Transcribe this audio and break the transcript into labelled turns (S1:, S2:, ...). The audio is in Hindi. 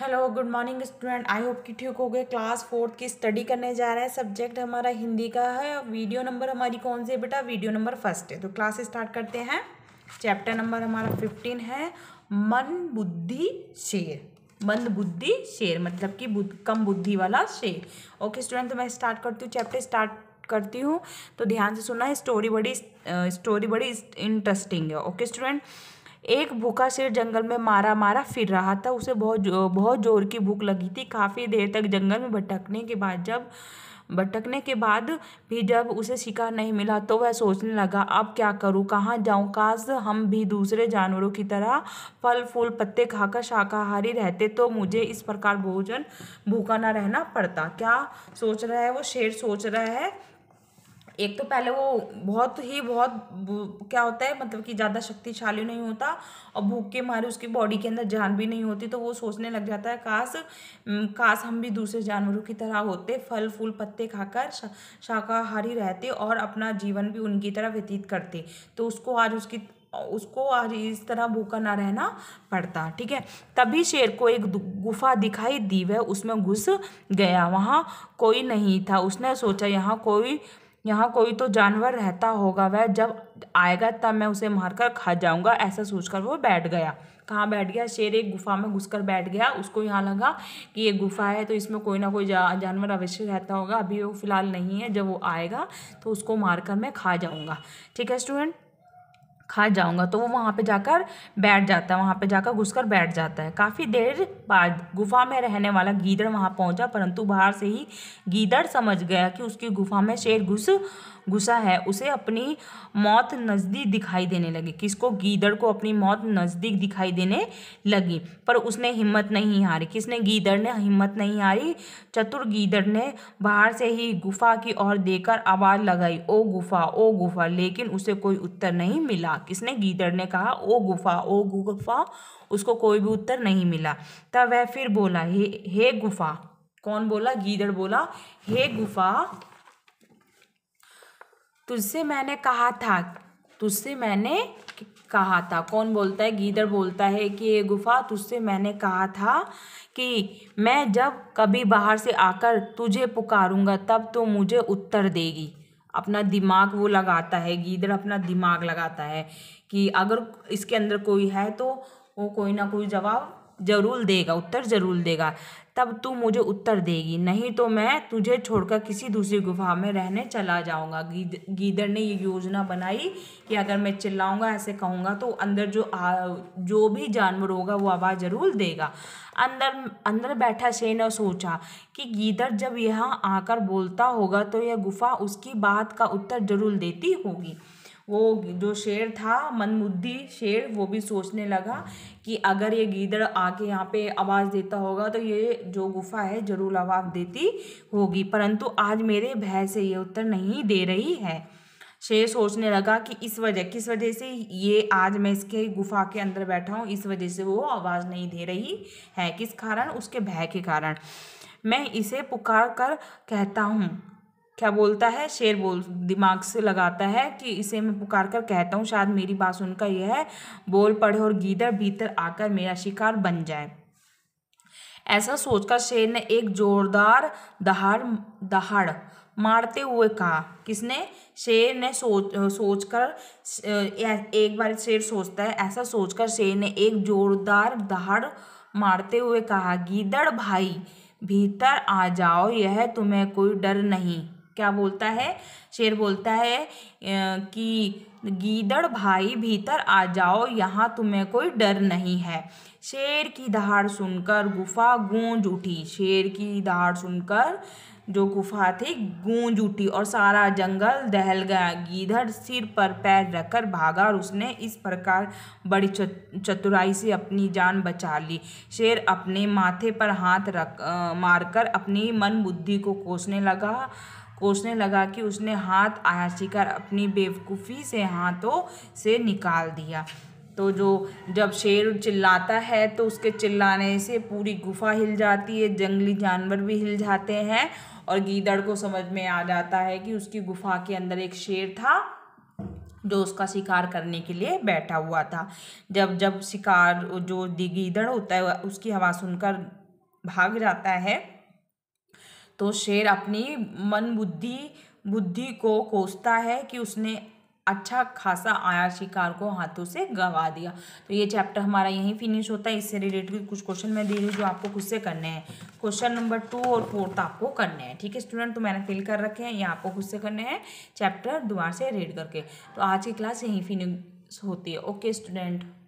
S1: hello good morning student I hope कि ठीक हो गए क्लास फोर्थ की स्टडी करने जा रहे हैं सब्जेक्ट हमारा हिंदी का है वीडियो नंबर हमारी कौन सी है बेटा वीडियो नंबर फर्स्ट है तो क्लास स्टार्ट करते हैं चैप्टर नंबर हमारा फिफ्टीन है मन बुद्धि शेर मंद बुद्धि शेर मतलब कि बुद्ध कम बुद्धि वाला शेर ओके स्टूडेंट तो मैं स्टार्ट करती हूँ चैप्टर स्टार्ट करती हूँ तो ध्यान से सुना है स्टोरी बड़ी स्टोरी बड़ी इंटरेस्टिंग है ओके स्टूडेंट एक भूखा शेर जंगल में मारा मारा फिर रहा था उसे बहुत जो, बहुत जोर की भूख लगी थी काफ़ी देर तक जंगल में भटकने के बाद जब भटकने के बाद भी जब उसे शिकार नहीं मिला तो वह सोचने लगा अब क्या करूं कहाँ जाऊं काश हम भी दूसरे जानवरों की तरह फल फूल पत्ते खाकर शाकाहारी रहते तो मुझे इस प्रकार भोजन भूखा ना रहना पड़ता क्या सोच रहा है वो शेर सोच रहा है एक तो पहले वो बहुत ही बहुत क्या होता है मतलब कि ज़्यादा शक्तिशाली नहीं होता और भूख के मारे उसकी बॉडी के अंदर जान भी नहीं होती तो वो सोचने लग जाता है काश काश हम भी दूसरे जानवरों की तरह होते फल फूल पत्ते खाकर शाकाहारी रहते और अपना जीवन भी उनकी तरह व्यतीत करते तो उसको आज उसकी उसको आज इस तरह भूखा ना रहना पड़ता ठीक है तभी शेर को एक गुफा दिखाई दी वह उसमें घुस गया वहाँ कोई नहीं था उसने सोचा यहाँ कोई यहाँ कोई तो जानवर रहता होगा वह जब आएगा तब मैं उसे मारकर खा जाऊँगा ऐसा सोचकर वो बैठ गया कहाँ बैठ गया शेर एक गुफा में घुसकर बैठ गया उसको यहाँ लगा कि ये गुफा है तो इसमें कोई ना कोई जा, जानवर अवश्य रहता होगा अभी वो फ़िलहाल नहीं है जब वो आएगा तो उसको मारकर मैं खा जाऊँगा ठीक है स्टूडेंट खा जाऊँगा तो वो वहाँ पे जाकर बैठ जाता है वहाँ पे जाकर घुसकर बैठ जाता है काफ़ी देर बाद गुफा में रहने वाला गीदड़ वहाँ पहुँचा परंतु बाहर से ही गीदड़ समझ गया कि उसकी गुफा में शेर घुस घुसा है उसे अपनी मौत नज़दीक दिखाई देने लगी किसको गीदड़ को अपनी मौत नज़दीक दिखाई देने लगी पर उसने हिम्मत नहीं हारी किसने गीदड़ ने हिम्मत नहीं हारी चतुर गीदड़ ने बाहर से ही गुफा की ओर देकर आवाज़ लगाई ओ गुफा ओ गुफा लेकिन उसे कोई उत्तर नहीं मिला किसने गीदड़ ने कहा ओ गुफा ओ गुफा उसको कोई भी उत्तर नहीं मिला तब वह फिर बोला हे हे गुफा कौन बोला गीदड़ बोला हे गुफा तुझसे मैंने कहा था तुझसे मैंने कहा था कौन बोलता है गीदड़ बोलता है कि ये गुफा तुझसे मैंने कहा था कि मैं जब कभी बाहर से आकर तुझे पुकारूंगा तब तो मुझे उत्तर देगी अपना दिमाग वो लगाता है गीदड़ अपना दिमाग लगाता है कि अगर इसके अंदर कोई है तो वो कोई ना कोई जवाब जरूर देगा उत्तर जरूर देगा तब तू मुझे उत्तर देगी नहीं तो मैं तुझे छोड़कर किसी दूसरी गुफा में रहने चला जाऊंगा गीद, गीदड़ ने ये योजना बनाई कि अगर मैं चिल्लाऊंगा ऐसे कहूँगा तो अंदर जो आ, जो भी जानवर होगा वो आवाज़ ज़रूर देगा अंदर अंदर बैठा से ने सोचा कि गीदड़ जब यहाँ आकर बोलता होगा तो यह गुफा उसकी बात का उत्तर जरूर देती होगी वो जो शेर था मनमुद्दी शेर वो भी सोचने लगा कि अगर ये गीदड़ आके यहाँ पे आवाज़ देता होगा तो ये जो गुफा है ज़रूर आवाज़ देती होगी परंतु आज मेरे भय से ये उत्तर नहीं दे रही है शेर सोचने लगा कि इस वजह किस वजह से ये आज मैं इसके गुफा के अंदर बैठा हूँ इस वजह से वो आवाज़ नहीं दे रही है किस कारण उसके भय के कारण मैं इसे पुकार कर कहता हूँ क्या बोलता है शेर बोल दिमाग से लगाता है कि इसे मैं पुकार कर कहता हूँ शायद मेरी बात सुनकर यह बोल पड़े और गीदड़ भीतर आकर मेरा शिकार बन जाए ऐसा सोचकर शेर ने एक जोरदार दहाड़ दहाड़ मारते हुए कहा किसने शेर ने सोच सोच कर एक बार शेर सोचता है ऐसा सोचकर शेर ने एक जोरदार दहाड़ मारते हुए कहा गीदड़ भाई भीतर आ जाओ यह तुम्हें कोई डर नहीं क्या बोलता है शेर बोलता है कि गीदड़ भाई भीतर आ जाओ यहाँ तुम्हें कोई डर नहीं है शेर की दहाड़ सुनकर गुफा गूंज उठी शेर की दहाड़ सुनकर जो गुफा थी गूंज उठी और सारा जंगल दहल गया गीधड़ सिर पर पैर रखकर भागा और उसने इस प्रकार बड़ी चतुराई से अपनी जान बचा ली शेर अपने माथे पर हाथ रख मारकर अपनी मन बुद्धि को कोसने लगा कोसने लगा कि उसने हाथ आयाशिकार अपनी बेवकूफ़ी से हाथों से निकाल दिया तो जो जब शेर चिल्लाता है तो उसके चिल्लाने से पूरी गुफा हिल जाती है जंगली जानवर भी हिल जाते हैं और गीदड़ को समझ में आ जाता है कि उसकी गुफा के अंदर एक शेर था जो उसका शिकार करने के लिए बैठा हुआ था जब जब शिकार जो गीदड़ होता है उसकी हवा सुनकर भाग जाता है तो शेर अपनी मन बुद्धि बुद्धि को कोसता है कि उसने अच्छा खासा आया शिकार को हाथों से गवा दिया तो ये चैप्टर हमारा यहीं फिनिश होता है इससे रिलेटेड कुछ क्वेश्चन मैं दे रही हूँ जो आपको खुद से करने हैं क्वेश्चन नंबर टू और फोर्थ आपको करने हैं ठीक है स्टूडेंट तो मैंने फिल कर रखे हैं ये आपको खुद से करने हैं चैप्टर दोबारा से रीड करके तो आज की क्लास यहीं फिनिश होती है ओके स्टूडेंट